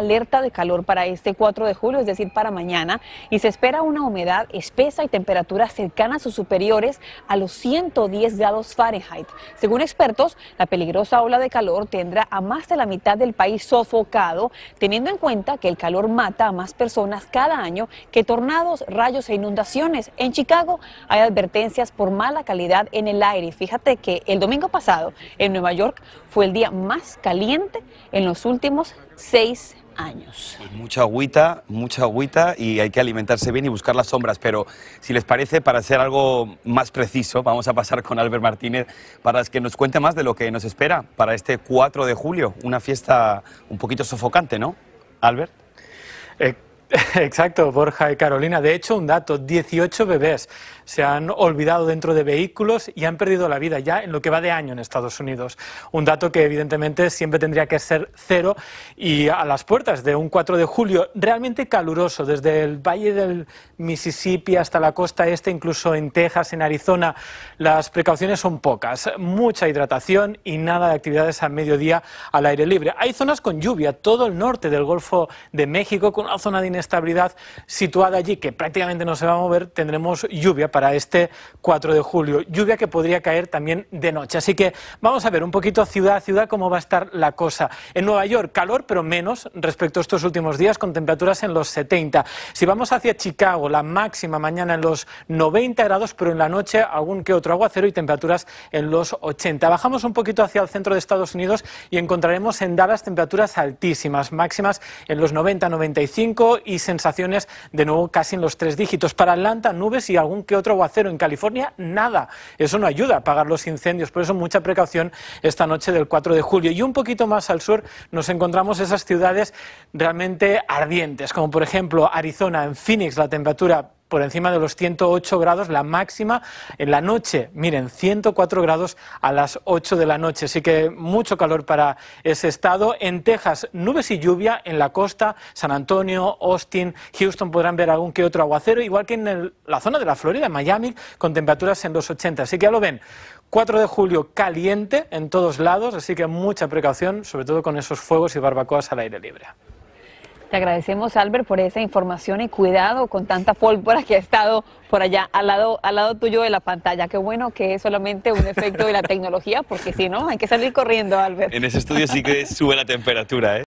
alerta de calor para este 4 de julio, es decir, para mañana, y se espera una humedad espesa y temperaturas cercanas o superiores a los 110 grados Fahrenheit. Según expertos, la peligrosa ola de calor tendrá a más de la mitad del país sofocado, teniendo en cuenta que el calor mata a más personas cada año que tornados, rayos e inundaciones. En Chicago hay advertencias por mala calidad en el aire. Fíjate que el domingo pasado en Nueva York fue el día más caliente en los últimos seis pues mucha agüita, mucha agüita y hay que alimentarse bien y buscar las sombras, pero si les parece, para hacer algo más preciso, vamos a pasar con Albert Martínez para que nos cuente más de lo que nos espera para este 4 de julio, una fiesta un poquito sofocante, ¿no? Albert. Eh, Exacto, Borja y Carolina. De hecho, un dato, 18 bebés se han olvidado dentro de vehículos y han perdido la vida ya en lo que va de año en Estados Unidos. Un dato que evidentemente siempre tendría que ser cero y a las puertas de un 4 de julio realmente caluroso, desde el valle del Mississippi hasta la costa este, incluso en Texas, en Arizona, las precauciones son pocas. Mucha hidratación y nada de actividades al mediodía al aire libre. Hay zonas con lluvia, todo el norte del Golfo de México, con una zona de estabilidad situada allí, que prácticamente no se va a mover, tendremos lluvia para este 4 de julio. Lluvia que podría caer también de noche. Así que vamos a ver un poquito ciudad a ciudad cómo va a estar la cosa. En Nueva York, calor, pero menos respecto a estos últimos días, con temperaturas en los 70. Si vamos hacia Chicago, la máxima mañana en los 90 grados, pero en la noche algún que otro aguacero y temperaturas en los 80. Bajamos un poquito hacia el centro de Estados Unidos y encontraremos en Dallas temperaturas altísimas, máximas en los 90-95 y sensaciones de nuevo casi en los tres dígitos. Para Atlanta, nubes y algún que otro aguacero. En California, nada. Eso no ayuda a pagar los incendios. Por eso, mucha precaución esta noche del 4 de julio. Y un poquito más al sur nos encontramos esas ciudades realmente ardientes, como por ejemplo Arizona, en Phoenix, la temperatura por encima de los 108 grados, la máxima en la noche. Miren, 104 grados a las 8 de la noche. Así que mucho calor para ese estado. En Texas, nubes y lluvia en la costa, San Antonio, Austin, Houston podrán ver algún que otro aguacero, igual que en la zona de la Florida, Miami, con temperaturas en los 80. Así que ya lo ven. 4 de julio caliente en todos lados, así que mucha precaución, sobre todo con esos fuegos y barbacoas al aire libre. Te agradecemos, Albert, por esa información y cuidado con tanta pólvora que ha estado por allá, al lado, al lado tuyo de la pantalla. Qué bueno que es solamente un efecto de la tecnología, porque si no, hay que salir corriendo, Albert. En ese estudio sí que sube la temperatura, ¿eh?